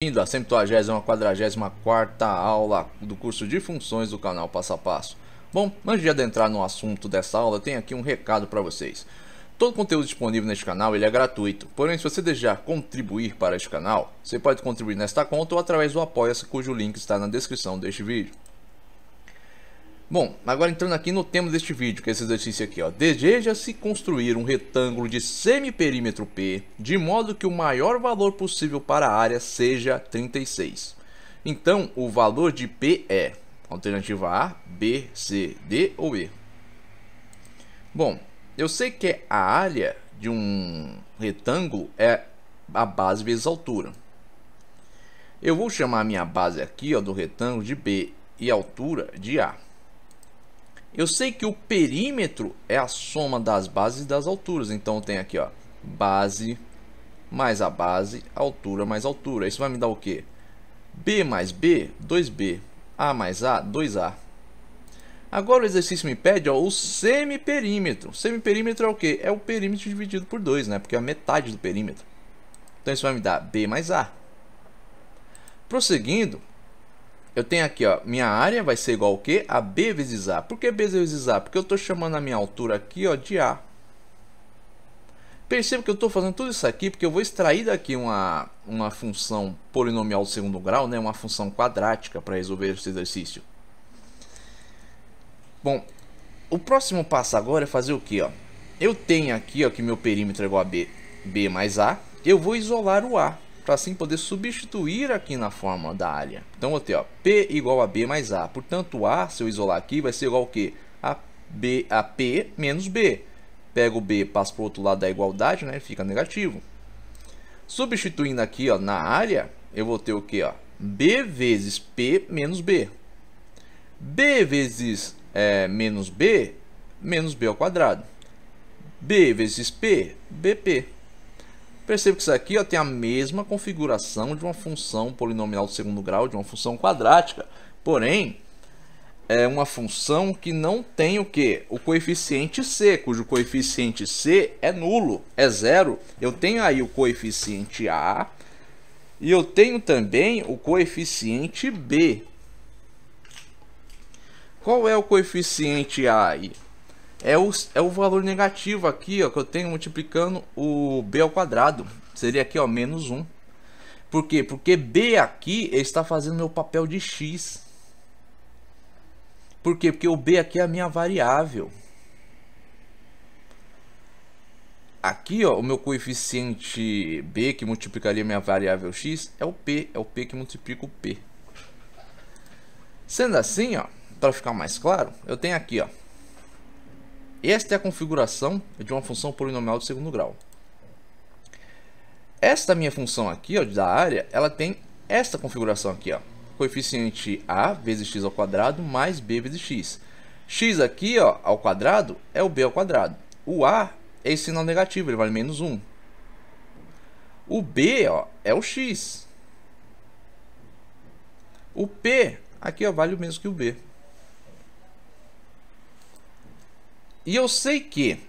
Bem-vindo à 144 aula do curso de funções do canal Passo a Passo. Bom, antes de adentrar no assunto dessa aula, eu tenho aqui um recado para vocês. Todo o conteúdo disponível neste canal ele é gratuito, porém se você desejar contribuir para este canal, você pode contribuir nesta conta ou através do Apoia-se cujo link está na descrição deste vídeo. Bom, agora entrando aqui no tema deste vídeo, que é esse exercício aqui, ó. Deseja-se construir um retângulo de semiperímetro P, de modo que o maior valor possível para a área seja 36. Então, o valor de P é alternativa A, B, C, D ou E. Bom, eu sei que a área de um retângulo é a base vezes a altura. Eu vou chamar a minha base aqui, ó, do retângulo de B e a altura de A. Eu sei que o perímetro é a soma das bases e das alturas. Então tem aqui, ó, base mais a base, altura mais altura. Isso vai me dar o quê? B mais B, 2B. A mais A, 2A. Agora o exercício me pede ó, o semiperímetro. semiperímetro é o quê? É o perímetro dividido por 2, né? Porque é a metade do perímetro. Então isso vai me dar B mais A. Prosseguindo, eu tenho aqui, ó, minha área vai ser igual ao quê? A B vezes A. Por que B vezes A? Porque eu estou chamando a minha altura aqui, ó, de A. Perceba que eu estou fazendo tudo isso aqui porque eu vou extrair daqui uma, uma função polinomial de segundo grau, né? uma função quadrática para resolver esse exercício. Bom, o próximo passo agora é fazer o que? Ó? Eu tenho aqui ó, que meu perímetro é igual a B, B mais A. Eu vou isolar o A para assim poder substituir aqui na fórmula da área. Então vou ter ó, P igual a B mais A. Portanto, A, se eu isolar aqui, vai ser igual ao quê? A, B, a P menos B. Pego o B, passo para o outro lado da igualdade, né? fica negativo. Substituindo aqui ó, na área, eu vou ter o quê? Ó? B vezes P menos B. B vezes é, menos B, menos B ao quadrado. B vezes P, BP. Perceba que isso aqui ó, tem a mesma configuração de uma função polinomial de segundo grau, de uma função quadrática, porém é uma função que não tem o que? O coeficiente c, cujo coeficiente c é nulo, é zero. Eu tenho aí o coeficiente a e eu tenho também o coeficiente b. Qual é o coeficiente a aí? é o, é o valor negativo aqui, ó, que eu tenho multiplicando o b ao quadrado. Seria aqui, ó, menos 1. Por quê? Porque b aqui está fazendo meu papel de x. Por quê? Porque o b aqui é a minha variável. Aqui, ó, o meu coeficiente b que multiplicaria minha variável x é o p, é o p que multiplica o p. Sendo assim, ó, para ficar mais claro, eu tenho aqui, ó, esta é a configuração de uma função polinomial de segundo grau. Esta minha função aqui, ó, da área, ela tem esta configuração aqui, ó. Coeficiente a vezes x ao quadrado mais b vezes x. x aqui, ó, ao quadrado é o b ao quadrado. O a é esse sinal negativo, ele vale menos 1. O b, ó, é o x. O p aqui, ó, vale o mesmo que o b. E eu sei que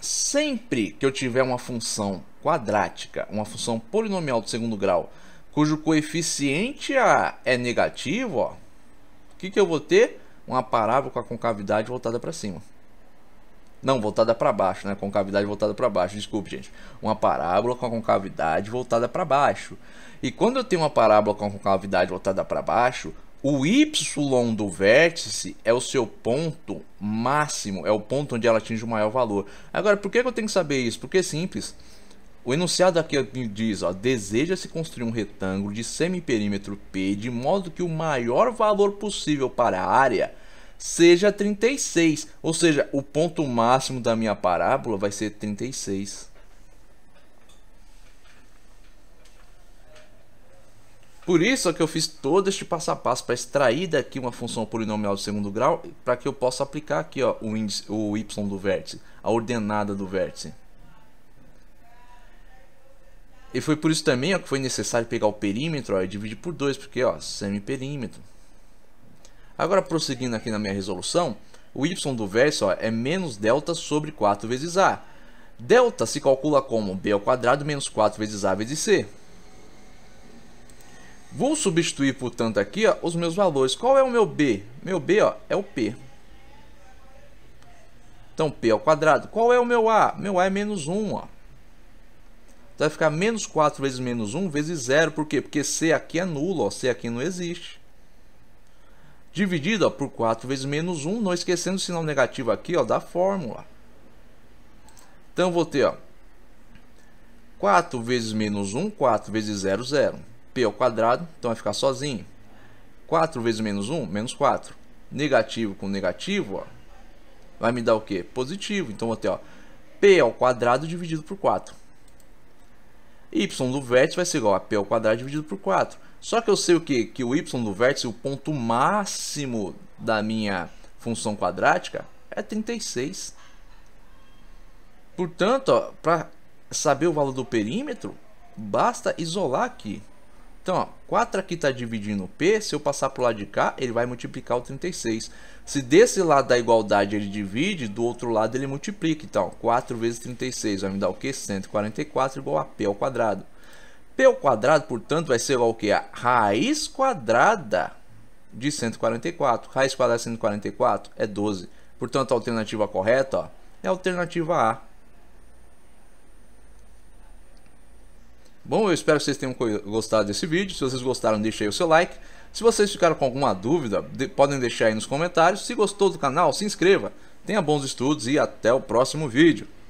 sempre que eu tiver uma função quadrática, uma função polinomial do segundo grau, cujo coeficiente a é negativo, o que, que eu vou ter? Uma parábola com a concavidade voltada para cima. Não, voltada para baixo, né? Concavidade voltada para baixo, desculpe, gente. Uma parábola com a concavidade voltada para baixo. E quando eu tenho uma parábola com a concavidade voltada para baixo, o y do vértice é o seu ponto máximo, é o ponto onde ela atinge o maior valor. Agora, por que eu tenho que saber isso? Porque é simples. O enunciado aqui diz, deseja-se construir um retângulo de semiperímetro P de modo que o maior valor possível para a área seja 36. Ou seja, o ponto máximo da minha parábola vai ser 36. Por isso é que eu fiz todo este passo a passo para extrair daqui uma função polinomial de segundo grau para que eu possa aplicar aqui ó, o, índice, o y do vértice, a ordenada do vértice. E foi por isso também ó, que foi necessário pegar o perímetro ó, e dividir por 2, porque ó, semiperímetro. Agora prosseguindo aqui na minha resolução, o y do vértice ó, é menos delta sobre 4 vezes a. Delta se calcula como b ao quadrado menos 4 vezes a vezes c. Vou substituir, portanto, aqui ó, os meus valores. Qual é o meu B? Meu B ó, é o P. Então, P ao quadrado. Qual é o meu A? Meu A é menos 1. Ó. Então, vai ficar menos 4 vezes menos 1 vezes 0. Por quê? Porque C aqui é nulo. Ó. C aqui não existe. Dividido ó, por 4 vezes menos 1. Não esquecendo o sinal negativo aqui ó, da fórmula. Então, eu vou ter ó, 4 vezes menos 1, 4 vezes 0, 0. P ao quadrado, então vai ficar sozinho. 4 vezes menos 1, menos 4. Negativo com negativo, ó, vai me dar o quê? Positivo. Então vou ter ó, P ao quadrado dividido por 4. Y do vértice vai ser igual a P ao quadrado dividido por 4. Só que eu sei o quê? Que o Y do vértice, o ponto máximo da minha função quadrática, é 36. Portanto, para saber o valor do perímetro, basta isolar aqui. Então, ó, 4 aqui está dividindo P, se eu passar para o lado de cá, ele vai multiplicar o 36. Se desse lado da igualdade ele divide, do outro lado ele multiplica. Então, 4 vezes 36 vai me dar o quê? 144 igual a P ao quadrado. P ao quadrado, portanto, vai ser igual ao quê? A raiz quadrada de 144. Raiz quadrada de 144 é 12. Portanto, a alternativa correta ó, é a alternativa A. Bom, eu espero que vocês tenham gostado desse vídeo. Se vocês gostaram, deixe aí o seu like. Se vocês ficaram com alguma dúvida, de podem deixar aí nos comentários. Se gostou do canal, se inscreva. Tenha bons estudos e até o próximo vídeo.